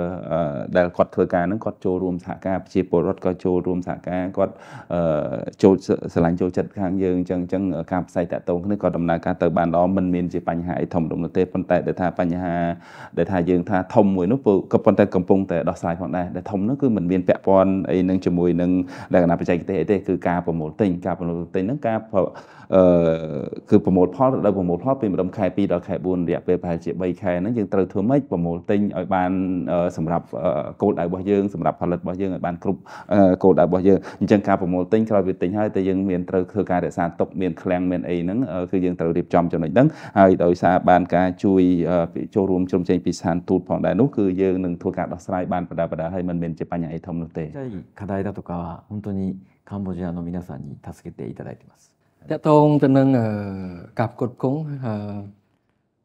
ដែលគាត់ធ្វើការហ្នឹងគាត់ចូលរួមសហការប្រជាពលរដ្ឋក៏ចូលរួមសហការគាត់ចូលស្រឡាញ់ចូលចិត្តខាងយើងអញ្ចឹងអញ្ចឹងការផ្សាយតាក់ទងនេះក៏ដំណើរការទៅបានល្អមិនមានជាបញ្ហាអីធំដុំនោះទេប៉ុន្តែដែលថាបញ្ហា ដែលថាយើងថាធំមួយនោះក៏ប៉ុន្តែកំពុងតែដោះស្រាយផងដែរដែលធំនោះគឺមិនមានពាក់ព័ន្ធអីនឹងជាមួយនឹងលក្ខណៈបច្ចេកទេសអីទេគឺការប្រមូលទិញការប្រចំណូលទិញហ្នឹងការអឺគឺប្រមូលផលដោយប្រមូលផលពីម្ដុំខែ2ដល់ខែ4រយៈពេលប្រហែលជា3ខែហ្នឹងយើងត្រូវធ្វើម៉េចប្រមូលទិញឲ្យបានសម្រាប់គោលដៅរបស់យើងសម្រាប់ផលិតរបស់យើងឲ្យបានគ្រប់គោលដៅរបស់យើងអញ្ចឹងការប្រមូលទិញក្រោយពីទិញហើយតែយើងមានត្រូវធ្វើការរក្សាទុកមានឃ្លាំងមានអីហ្នឹងគឺយើងត្រូវរៀបចំចំណុចហ្នឹងហើយដោយសារបានការជួយចូលរួមជ្រោមជ្រែងពីស្ថានទូតផងដែរនោះគឺយើងនឹងធ្វើការដោះស្រាយបានបដាបដាហើយមិនមានជាបញ្ហាអីធំនោះទេចា៎課題だとか本当にカンボジアの皆さんに助けていただいてます。តកតងទៅនឹងការផ្គត់ផ្គង់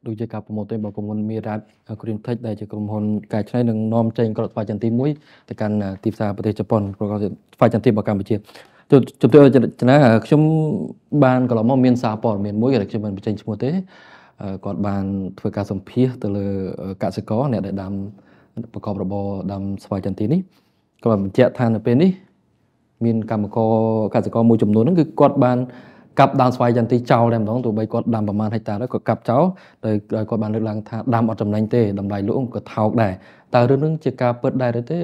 ដូចជាការប្រមូលទិញរបស់ក្រុមហ៊ុនមីរ៉ាត់ Green Tech ដែលជាក្រុមហ៊ុនកែច្នៃនិងនាំចេញក្រោតស្វាយចន្ទី1ទៅកាន់ទីផ្សារប្រទេសជប៉ុនប្រកបស្វាយចន្ទីរបស់កម្ពុជាជំទាវចនាខ្ញុំបានកន្លងមកមានសារព័ត៌មានមួយដែលខ្ញុំមិនបញ្ចេញឈ្មោះទេគាត់បានធ្វើការសម្ភាសទៅលើកសិករអ្នកដែលដាំប្រកបរបរដាំស្វាយចន្ទីនេះគាត់បញ្ជាក់ថានៅពេលនេះមានកម្មករកសិករមួយចំនួនហ្នឹងគឺគាត់បានកាប់ដើមស្វាយចន្ទីចោលតែម្ដងទោះបីគាត់ដាំប្រមាណហិកតាដែរក៏កាប់ចោលដោយគាត់បានលើកឡើងថាដាំអត់ចំណេញទេតម្លៃលក់ក៏ថោកដែរតើរឿងហ្នឹងជាការពិតដែរឬទេ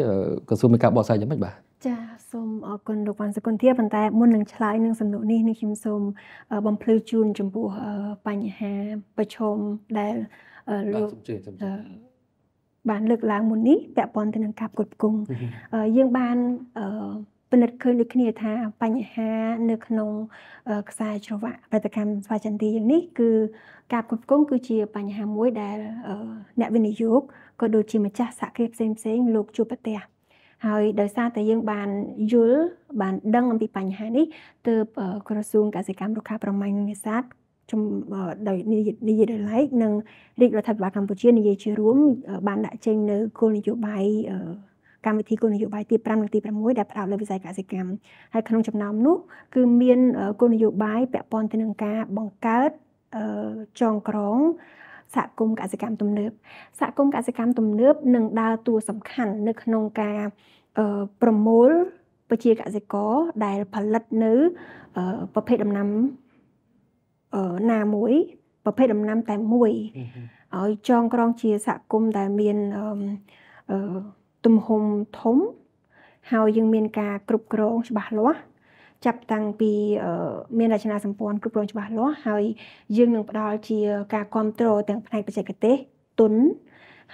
ក្រសួងមានការបកស្រាយយ៉ាងម៉េចបាទចាសូមអរគុណលោកវ៉ាន់សុគន្ធាប៉ុន្តែមុននឹងឆ្លើយនឹងសំណួរនេះនេះខ្ញុំសូមបំភ្លឺជូនចំពោះបញ្ហាប្រឈមដែលលោកបានលើកឡើងមុននេះពាក់ព័ន្ធទៅនឹងការផ្គត់ផ្គង់យើងបានអឺពិនិត្យឃើញដូចគ្នាថាបញ្ហា នៅក្នុងខ្សែច្រវាក់ផលិតកម្មស្វាចន្ទីយ៉ាងនេះគឺការគ្រប់គ្រងគឺជាបញ្ហាមួយដែល អ្នកវិនិយោគក៏ដូចជាម្ចាស់សហគ្រាសផ្សេងផ្សេង លោកជួបប្រទះហើយដោយសារតែយើងបានយល់បានដឹងអំពីបញ្ហានេះទើបក្រសួងកសិកម្មរុក្ខាប្រមាញ់និងនេសាទជំដោយនយោបាយឡែកនិងរាជរដ្ឋាភិបាលកម្ពុជានិយាយជារួមបានដាក់ចេញនៅគោលនយោបាយកម្មវិធីគោលនយោបាយទី5និងទី6ដែលផ្ដោតលើវិស័យកសិកម្មហើយក្នុងចំណោមនោះ គឺមានគោលនយោបាយពាក់ព័ន្ធទៅនឹងការបង្កើតចងក្រងសហគមន៍កសិកម្មទំនើបសហគមន៍កសិកម្មទំនើបនឹងដើរតួសំខាន់នៅក្នុងការប្រមូលពជាកសិករដែលផលិតនៅប្រភេទដំណាំណាមួយប្រភេទដំណាំតែមួយឲ្យចងក្រងជាសហគមន៍ដែលមានទំហំធំហើយយើងមានការគ្រប់គ្រងច្បាស់លាស់ចាប់តាំងពីមានរចនាសម្ព័ន្ធគ្រប់គ្រងច្បាស់លាស់ហើយយើងនឹងផ្ដល់ជាការគ្រប់គ្រងទាំងផ្នែកបច្ចេកទេសទុន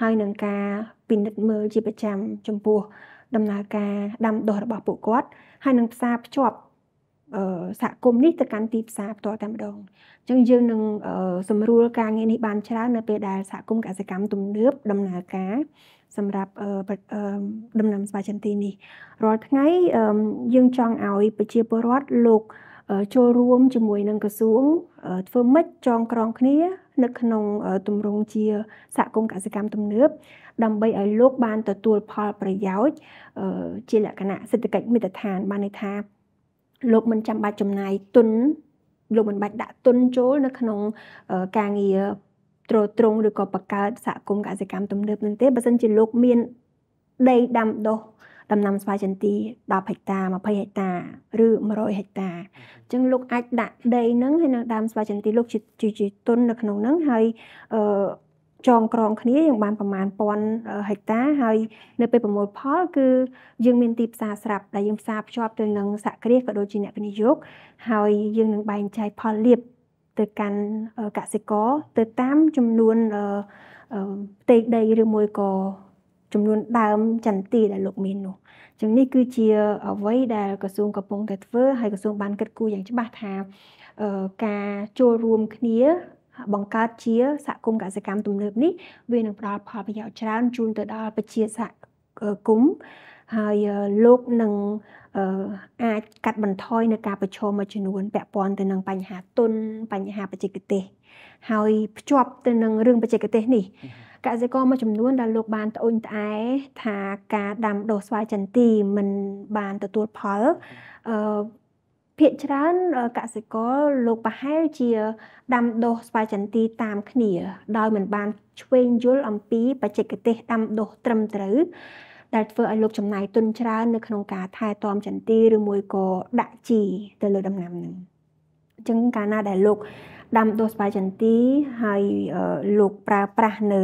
ហើយនឹងការពិនិត្យមើលជាប្រចាំចំពោះដំណើរការដាំដុះរបស់ពួកគាត់ ហើយនឹងផ្សារភ្ជាប់សហគមន៍នេះទៅកាន់ទីផ្សារផ្ទាល់តែម្ដងអញ្ចឹងយើងនឹងសម្រួលការងារនេះបាន ច្រើននៅពេលដែលសហគមន៍កសិកម្មទំនើបដំណើរការសម្រាប់ដំណាំស្វាយចន្ទីនេះរាល់ថ្ងៃយើងចង់ឲ្យប្រជាពលរដ្ឋលោកចូលរួមជាមួយនឹងក្រសួងធ្វើម៉េចចងក្រងគ្នា នៅក្នុងទម្រង់ជាសហគមន៍កសិកម្មទំនើបដើម្បីឲ្យលោកបានទទួលផលប្រយោជន៍ជាលក្ខណៈសេដ្ឋកិច្ចមិត្តដ្ឋានបានន័យថាលោកមិនចាំបាច់ចំណាយទុនលោកមិនបាច់ដាក់ទុនចូល នៅក្នុងការងារទ្រទ្រង់ឬក៏បង្កើតសហគមន៍កសិកម្មទំនើបនឹងទេបើសិនជាលោកមានដីដាំដុះដំណាំស្វាយចន្ទី10ហិកតា20ហិកតាឬ100ហិកតាអញ្ចឹងលោកអាចដាក់ដីហ្នឹងហើយនឹងដាំស្វាយចន្ទីលោកជាជាទុននៅក្នុងហ្នឹងហើយអឺចងក្រងគ្នាយើងបានប្រមាណ1000ហិកតាហើយនៅពេលប្រមូលផលគឺយើងមានទីផ្សារស្រាប់ដែលយើងផ្សារភ្ជាប់ទៅនឹងសហគ្រាសក៏ដូចជាអ្នកវិនិយោគហើយយើងនឹងបែងចែកផលលៀបទៅកាន់កសិករទៅតាមចំនួនផ្ទៃដីឬមួយក៏ចំនួនដើមចន្ទីដែលលោកមាននោះចឹងនេះគឺជា អ្វីដែលក្រសួងកំពុងតែធ្វើហើយក្រសួងបានគិតគូរយ៉ាងច្បាស់ថាការចូលរួមគ្នា បង្កើតជាសហគមន៍កសិកម្មទំនើបនេះវានឹងផ្ដល់ផលប្រយោជន៍ច្រើនជូនទៅដល់ប្រជាសហគមន៍ហើយលោកនឹងអាចកាត់បន្ថយនៅការប្រឈមមួយចំនួនពាក់ព័ន្ធទៅនឹងបញ្ហាទុនបញ្ហាបច្ចេកទេស ហើយភ្ជាប់ទៅនឹងរឿងបច្ចេកទេសនេះកសិករមួយចំនួនដែលលោកបានត្អូញត្អែថាការដាំដុះស្វាយចន្ទីមិនបានទទួលផលអឺភាគច្រើនកសិករលោកប្រហែលជាដាំដុះស្វាយចន្ទី តាមគ្នាដោយមិនបានឆ្វេងយល់អំពីបច្ចេកទេសដាំដុះត្រឹមត្រូវដែលធ្វើឲ្យលោកចំណាយទុនច្រើននៅក្នុងការថែទាំចន្ទីឬមួយក៏ដាក់ជី ទៅលើដំណាំហ្នឹងអញ្ចឹងកាលណាដែលលោកដាំដុះស្វាយចន្ទី ហើយលោកប្រើប្រាស់នៅ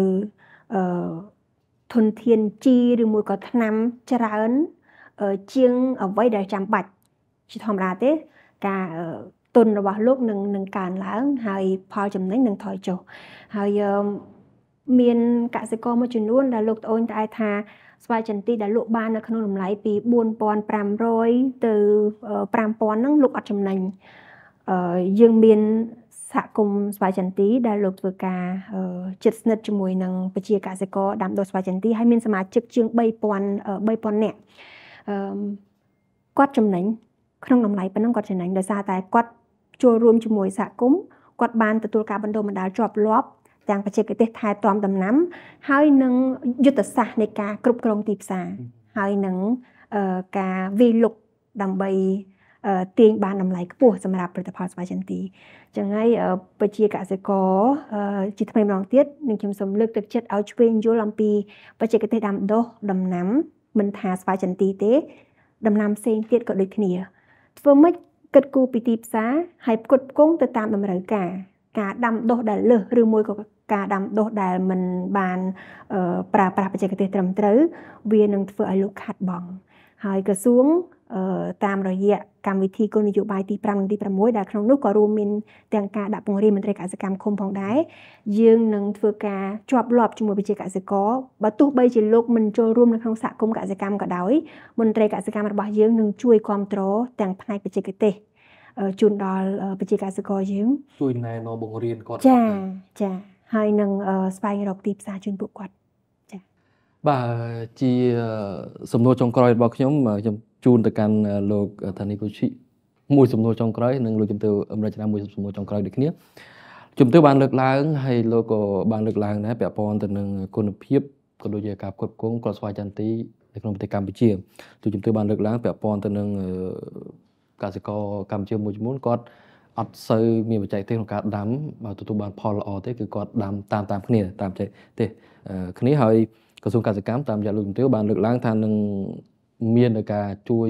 អឺធនធានជីឬមួយក៏ថ្នាំច្រើន ជាងអ្វីដែលចាំបាច់ជាធម្មតាទេ ការទុនរបស់លោកនឹងនឹងកើនឡើង ហើយផលចំណេញនឹងថយចុះហើយមាន កសិករមួយចំនួនដែលលោកត្អូនត្អែថាស្វាយចន្ទីដែលលក់បាននៅក្នុងតម្លៃពី4500ទៅ5000ហ្នឹងលក់អត់ចំណេញយើងមានសហគមន៍ស្វាយចន្ទី ដែលលោកធ្វើការជិតស្និទ្ធជាមួយនឹងពជាកសិករដាំដុះស្វាយចន្ទីហើយមានសមាជិកជាង3000 3000នាក់គាត់ចំណេញក្នុងតម្លៃប៉ុណ្ណឹងគាត់ចំណេញដោយសារតែគាត់ចូលរួមជាមួយសហគមន៍គាត់បានទទួលការបណ្ដុះបណ្ដាលជាប់លាប់ទាំងបច្ចេកទេសថែទាំដំណាំ ហើយនឹងយុទ្ធសាស្ត្រនៃការគ្រប់គ្រងទីផ្សារហើយនឹងការវិលុកដើម្បីទាញបានតម្លៃខ្ពស់សម្រាប់ផលិតផលស្វាយចន្ទីអញ្ចឹងហើយពជាកសិករជាថ្មីម្ដងទៀតនឹងខ្ញុំសូមលើកទឹកចិត្តឲ្យឆ្វេងយល់អំពីបច្ចេកទេសដាំដុះដំណាំ មិនថាស្វាយចន្ទីទេ ដំណាំផ្សេងទៀតក៏ដូចគ្នា ធ្វើម៉េចគិតគូរពីទីផ្សារហើយផ្គត់ផ្គង់ទៅតាមតម្រូវការការដាំដុះដែលលើសឬមួយក៏ការដាំដុះដែលមិនបានប្រើប្រាស់បច្ចេកទេសត្រឹមត្រូវវានឹងធ្វើឲ្យលោកខាត់បង ហើយក្រសួងតាមរយៈកម្មវិធីគោលនយោបាយទី5និងទី6ដែលក្នុងនោះក៏រួមមានទាំងការដាក់ពង្រាយមន្ត្រីកសិកម្មឃុំផងដែរយើងនឹងធ្វើការជាប់លាប់ជាមួយប្រជាកសិករបើទោះបីជាលោកមិនចូលរួមនៅក្នុងសហគមន៍កសិកម្មក៏ដោយមន្ត្រីកសិកម្មរបស់យើងនឹងជួយគ្រប់គ្រងទាំងផ្នែកបច្ចេកទេសជូនដល់ប្រជាកសិករយើងជួយណែនាំបង្រៀនគាត់ចាចាហើយនឹងស្វែងរកទីផ្សារជូនពួកគាត់ចាបាទជាសំណួរចុងក្រោយរបស់ខ្ញុំខ្ញុំជូនទៅកាន់លោកធានីកូឈីមួយសំណួរចុងក្រោយនិងលោកជំទាវអមរជនាមួយសំណួរចុងក្រោយដូចគ្នាជំទាវបានលើកឡើងហើយលោកក៏បានលើកឡើងដែរពាក់ព័ន្ធទៅនឹងគុណភាពក៏ដូចជាការគ្រប់គ្រងគាត់ស្វ័យចន្ទីនៅក្នុងប្រទេសកម្ពុជាទូជំទាវបានលើកឡើងពាក់ព័ន្ធទៅនឹងកសិករកម្ពុជាមួយចំនួនគាត់អត់សូវមានបច្ចេកទេសក្នុងការដាំបើទទួលបានផលល្អទេគឺគាត់ដាំតាមតាមគ្នាតាមបច្ចេកទេសគ្នាហើយក្រសួងកសិកម្មតាមរយៈលោកជំទាវបានលើកឡើង ថានឹងមានការជួយ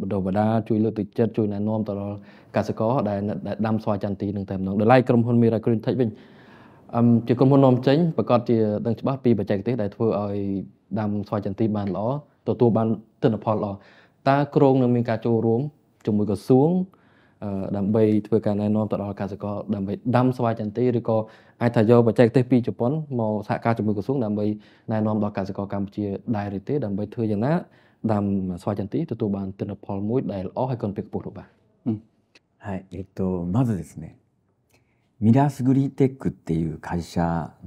បណ្ដុះបណ្ដាលជួយលើកទឹកចិត្តជួយណែនាំទៅដល់កសិករដែលដាំស្វាយចន្ទីនឹងតែម្ដងដល់ឡៃក្រុមហ៊ុន Mira Green Tech វិញអឹមជាក្រុមហ៊ុននាំចេញប្រកាសជាដឹងច្បាស់ពីបច្ចេកទេសដែលធ្វើឲ្យដាំស្វាយចន្ទីបានល្អទទួលបានទិន្នផលល្អតើក្រុងនឹងមានការចូលរួមជាមួយក្រសួងដើម្បីធ្វើការណែនាំទៅដល់កសិករដើម្បីដាំស្វាយចន្ទីឬក៏អាចថាយកបច្ចេកទេសពីជប៉ុនមកសហការជាមួយក្រសួងដើម្បីណែនាំដល់កសិករកម្ពុជាដែរឬទេដើម្បីធ្វើយ៉ាងណាដាំស្វាយចន្ទីទទួលបានទិន្នផលមួយដែលល្អហើយគុណភាពខ្ពស់នោះបាទはいえっとまずですねミラースグリーテックっていう会社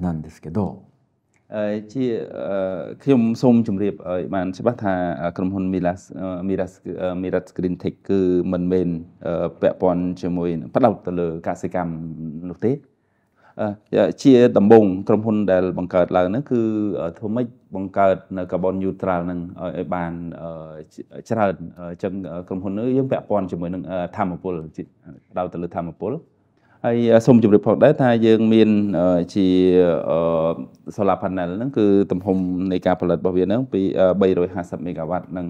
なんですけどជាខ្ញុំសូមជម្រាបឲ្យបានច្បាស់ថាក្រុមហ៊ុន Miras Miras Miras Green Tech គឺមិនមែនពាក់ព័ន្ធជាមួយផ្ដោតទៅលើកសិកម្មនោះទេជាដំបងក្រុមហ៊ុនដែល បង្កើតឡើងហ្នឹងគឺធ្វើម៉េចបង្កើត នៅ carbon neutral ហ្នឹងឲ្យបានច្រើនអញ្ចឹងក្រុមហ៊ុននេះយើងពាក់ព័ន្ធជាមួយនឹងធម្មពលដល់ទៅលើធម្មពលហើយសូមជម្រាបផងដែរថាយើងមានជាសូឡា panel ហ្នឹងគឺទំហំនៃការផលិតរបស់វាហ្នឹងពី350 MW ហ្នឹង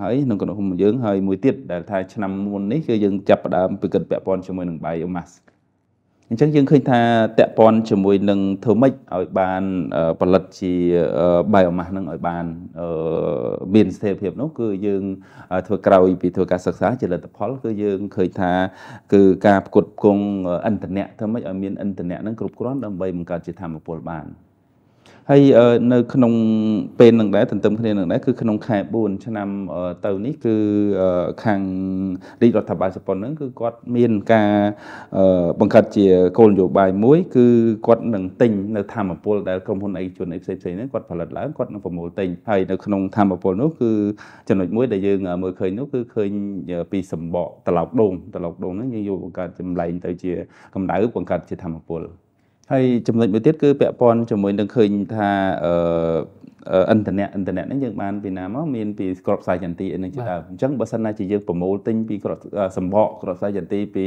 ហើយក្នុងក្រុមហ៊ុនយើងហើយមួយទៀតដែលថាឆ្នាំមុននេះគឺយើងចាប់ផ្ដើមពីគិតពាក់ព័ន្ធជាមួយនឹង biomass អញ្ចឹងយើងឃើញថាតពន់ជាមួយនឹងធ្វើម៉េចឲ្យបានផលិតជា biomass ហ្នឹងឲ្យបានមានស្ថិរភាពនោះគឺយើង ធ្វើក្រោយពីធ្វើការសិក្សាជាលទ្ធផល គឺយើងឃើញថា គឺការផ្គត់ផ្គង់ឥន្ធនៈធ្វើម៉េចឲ្យមានឥន្ធនៈហ្នឹងគ្រប់គ្រាន់ដើម្បីបង្កើតជាធម្មពលបានហើយនៅក្នុងពេលនឹងដែរទន្ទឹមគ្នានឹងដែរគឺក្នុងខែ4ឆ្នាំទៅនេះគឺខាងរាជរដ្ឋាភិបាលជប៉ុនហ្នឹងគឺគាត់មានការបង្កើតជាគោលនយោបាយមួយគឺគាត់នឹងទិញនៅធម្មពលដែលក្រុមហ៊ុនឯកជនឯផ្សេងផ្សេងហ្នឹងគាត់ផលិតឡើងគាត់នឹងប្រមូលទិញហើយនៅក្នុងធម្មពលនោះគឺចំណុចមួយដែលយើងមើលឃើញនោះគឺឃើញពីសម្បកត្រឡោកដូងត្រឡោកដូងហ្នឹងយើងយកបង្កើតចម្លែងទៅជាកម្ដៅបង្កើតជាធម្មពលហើយចំណុចមួយទៀតគឺពាក់ព័ន្ធជាមួយនឹងឃើញថាអឺអ៊ីនធឺណិតអ៊ីនធឺណិតហ្នឹងយើងបានពីណាមកមាន ពីក្របខ្សែចន្ទីហ្នឹងជាដើមអញ្ចឹងបើសិនណាជាយើងប្រមូលទិញពីក្របសម្បកក្របខ្សែចន្ទីពី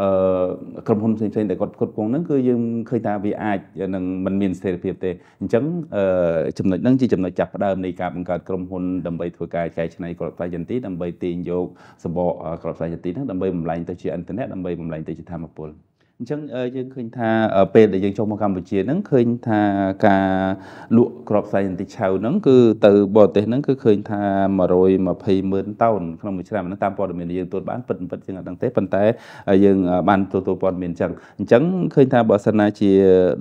អឺក្រុមហ៊ុនផ្សេងៗដែលគាត់គ្រប់គ្រងហ្នឹងគឺយើងឃើញថាវាអាចនឹងមិនមានស្ថិរភាពទេអញ្ចឹងអឺចំណុចហ្នឹងជាចំណុចចាប់ផ្ដើមនៃការបង្កើតក្រុមហ៊ុនដើម្បីធ្វើការកែច្នៃក្របខ្សែចន្ទីដើម្បីទាញយកសម្បកក្របខ្សែចន្ទីហ្នឹងដើម្បីបំលែងទៅជាអ៊ីនធឺណិតដើម្បីបំលែងទៅជាធម្មពលអញ្ចឹងយើងឃើញថាពេលដែលយើងចូលមកកម្ពុជាហ្នឹងឃើញថាការលក់ក្របផ្សែងនតិឆៅហ្នឹងគឺទៅបរទេសហ្នឹងគឺឃើញថា120ម៉ឺនតោនក្នុងមួយឆ្នាំហ្នឹងតាមព័ត៌មានដែលយើងទទួលបានពិតពិតយើងអត់ដឹងទេប៉ុន្តែ យើងបានទទួលព័ត៌មានអញ្ចឹងអញ្ចឹងឃើញថាបើសិនណាជា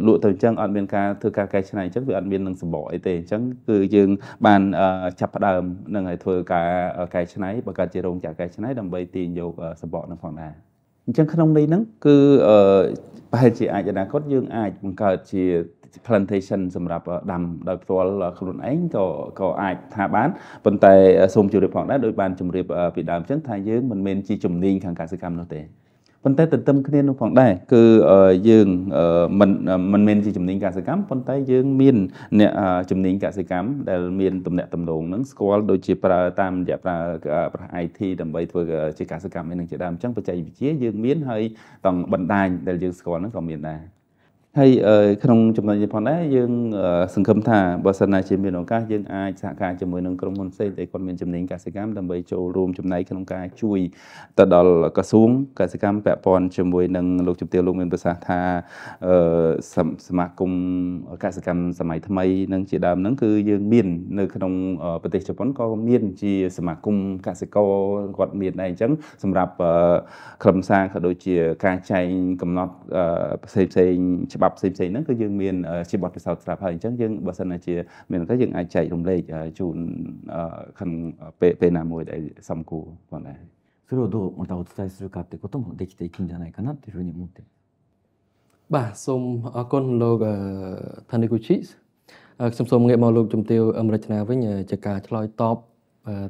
លក់ទៅអញ្ចឹងអត់មានការធ្វើការកែច្នៃអញ្ចឹងវាអត់មាននឹងសម្បកអីទេអញ្ចឹងគឺយើងបានចាប់ផ្ដើមនឹងឲ្យធ្វើការកែច្នៃបង្កើតជារោងចក្រកែច្នៃដើម្បីទាញយកសម្បកនឹងផងដែរអញ្ចឹងក្នុងនេះហ្នឹងគឺប្រហែលជាអាចអនាគតយើងអាចបង្កើតជា plantation សម្រាប់ដាំដោយផ្ទាល់ខ្លួនឯងក៏ក៏អាចថាបានប៉ុន្តែសូមជម្រាបផងដែរដោយបានជម្រាបពីដើមអញ្ចឹងថាយើងមិនមែនជាជំនាញខាងកសិកម្មនោះទេប៉ុន្តែទន្ទឹមគ្នានោះផងដែរគឺយើងមិនមិនមានជាជំនាញកសិកម្មប៉ុន្តែយើងមានអ្នកជំនាញកសិកម្មដែលមានទំនាក់ទំនងនឹងស្គាល់ដូចជាប្រើតាមរយៈប្រើប្រាស់ IT ដើម្បីធ្វើជាកសិកម្មឯនឹងជាដើមអញ្ចឹងបច្ចេកវិទ្យាយើងមានហើយតង់បណ្ដាញដែលយើងស្គាល់នឹងក៏មានដែរហើយក្នុងចំណុចនេះផងដែរយើង សង្ឃឹមថាបើសិនណាជាមានឱកាសយើងអាចសហការជាមួយនឹងក្រុមហ៊ុនផ្សេងដែលគាត់មានចំណេញកសិកម្មដើម្បីចូលរួមចំណែកក្នុងការជួយទៅដល់ក្រសួងកសិកម្មពាក់ព័ន្ធជាមួយនឹងលោកជំទាវលោកមានប្រសាសន៍ថាសមាគមកសិកម្មសម័យថ្មីនឹងជាដើមហ្នឹងគឺយើងមាននៅក្នុងប្រទេសជប៉ុនក៏មាន ជា សមាគមកសិករគាត់មានដែរអញ្ចឹងសម្រាប់ខ្លឹមសារក៏ដូចជាការចែងកំណត់ផ្សេងផ្សេងច្បាប់ច្បាប់ផ្សេងផ្សេងហ្នឹងគឺយើងមានជាបទពិសោធន៍ស្រាប់ហើយអញ្ចឹងយើងបើសិនជាមានក៏យើងអាចចែករំលែកជូនខាងពេលណាមួយដែលសមគួរផងដែរそれをどうまたお伝えするかってこともできていくんじゃないかなっていうふうに思ってបាទសូមអរគុណលោកថានីគូជីខ្ញុំសូមងាកមកលោកជំទាវអមរចនាវិញជាការឆ្លើយតប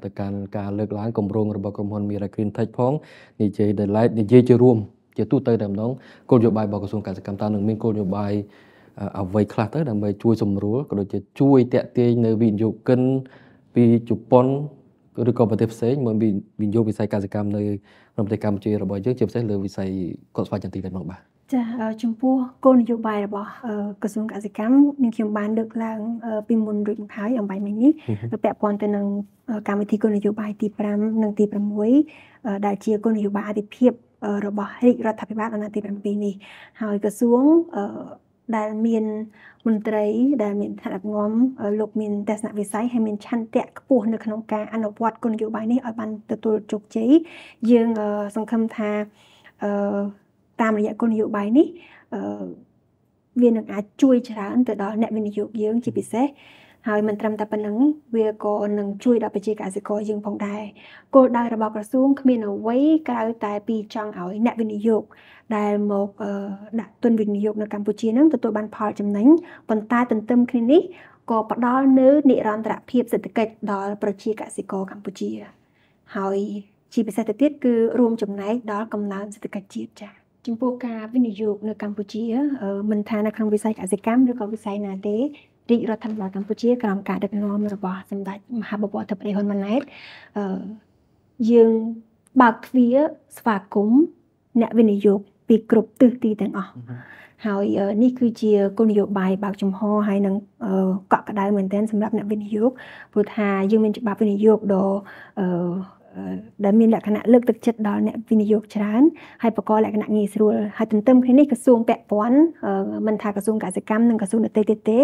ទៅកាន់ការលើកឡើងគម្រោងរបស់ក្រុមហ៊ុន Mira Green Tech ផងនិយាយដែលឡែកនិយាយជារួមជាទូទៅតែម្ដងគោលនយោបាយរបស់ក្រសួងកសិកម្មតើនឹងមានគោលនយោបាយអ្វីខ្លះទៅដើម្បីជួយសម្រួលក៏ដូចជាជួយតេទៀងនៅវិនិយោគិនពីជប៉ុនឬក៏ប្រទេសផ្សេងមកវិនិយោគវិស័យកសិកម្មនៅក្នុងប្រទេសកម្ពុជារបស់យើងជាពិសេសលើវិស័យកត់ស្វាយចន្ទីតែមកបាទចាចំពោះគោលនយោបាយរបស់ក្រសួងកសិកម្មនឹងខ្ញុំបានលើកឡើងពីមុនរួចមកហើយអំបញ្ញនេះពាក់ព័ន្ធទៅនឹងកម្មវិធីគោលនយោបាយទី5និងទី6ដែលជាគោលនយោបាយអតិភិបរបស់រាជរដ្ឋាភិបាលអាណត្តិទី7នេះហើយក្រសួងដែលមានមន្ត្រីដែលមានឋានៈងំលោកមានទស្សនវិស័យហើយមានឆន្ទៈខ្ពស់នៅក្នុងការអនុវត្តគោលនយោបាយនេះឲ្យបានទទួលជោគជ័យយើងសង្ឃឹមថាតាមរយៈគោលនយោបាយនេះវានឹងអាចជួយ ច្រើន ទៅដល់អ្នកវិនិយោគយើងជាពិសេសហើយមិនត្រឹមតែប៉ុណ្ណឹងវាក៏នឹងជួយដល់ប្រជាកសិករយើងផងដែរគោលដៅរបស់ក្រសួងគ្មានអ្វីក្រៅតែពីចង់ឲ្យអ្នកវិនិយោគដែលមកដាក់ទុនវិនិយោគនៅកម្ពុជានឹងទទួលបានផលចំណេញប៉ុន្តែទន្ទឹមគ្នានេះក៏ផ្ដល់នៅនិរន្តរភាពសេដ្ឋកិច្ចដល់ប្រជាកសិករកម្ពុជាហើយជាពិសេសទៅទៀតគឺរួមចំណែកដល់កំណើនសេដ្ឋកិច្ចជាតិចា៎ចំពោះការវិនិយោគនៅកម្ពុជាមិនថានៅក្នុងវិស័យកសិកម្មឬក៏វិស័យណាទេរាជរដ្ឋាភិបាលកម្ពុជាក្រោមការដឹកនាំរបស់សម្ដេចមហាបវរធិបតីហ៊ុនម៉ាណែតអឺយើងបើកទ្វារស្វាគមន៍អ្នកវិនិយោគពីគ្រប់ទិសទីទាំងអស់ហើយនេះគឺជាគោលនយោបាយបើក ចំហហើយនឹងកក់ក្ដៅមែនទែនសម្រាប់អ្នក វិនិយោគព្រោះថាយើងមានច្បាប់វិនិយោគដ៏អដែលមានលក្ខណៈលើកទឹកចិត្តដល់អ្នកវិនិយោគច្រើនហើយបង្កលក្ខណៈងាយស្រួលហើយទន្ទឹមគ្នានេះក្រសួងពាក់ព័ន្ធមិនថាក្រសួងកសិកម្មនិងក្រសួងនយោបាយទេទេ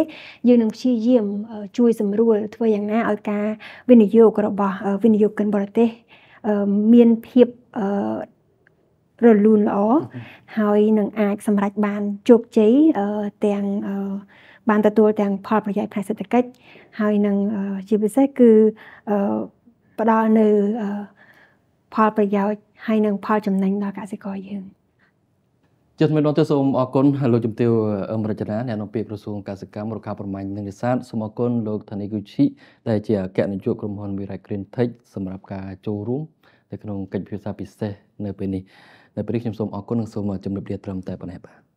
យើងនឹងព្យាយាម ជួយ សម្រួលធ្វើយ៉ាងណាឲ្យការវិនិយោគរបស់ វិនិយោគិនបរទេសមានភាពរលូនល្អហើយនឹងអាចសម្រេចបានជោគជ័យទាំងបានទទួលទាំងផលប្រយោជន៍ផ្នែកសេដ្ឋកិច្ចហើយនឹងជាពិសេសគឺអឺផ្ដល់នៅផលប្រយោជន៍ហើយនិងផលចំណេញដល់កសិករយើងជាថ្មីម្ដងទៀតសូមអរគុណលោកជំទាវអឹមរចនាអ្នកនាំពាក្យក្រសួងកសិកម្មរុក្ខាប្រមាញ់និងនេសាទសូមអរគុណលោកធានីគូឈីដែលជាអគ្គនាយកក្រុមហ៊ុន Mirai Green Tech សម្រាប់ការចូលរួមនៅក្នុងកិច្ចពិភាក្សាពិសេសនៅពេលនេះនៅពេលនេះខ្ញុំសូមអរគុណនិងសូមជម្រាបលាត្រឹមតែប៉ុណ្ណេះបាទ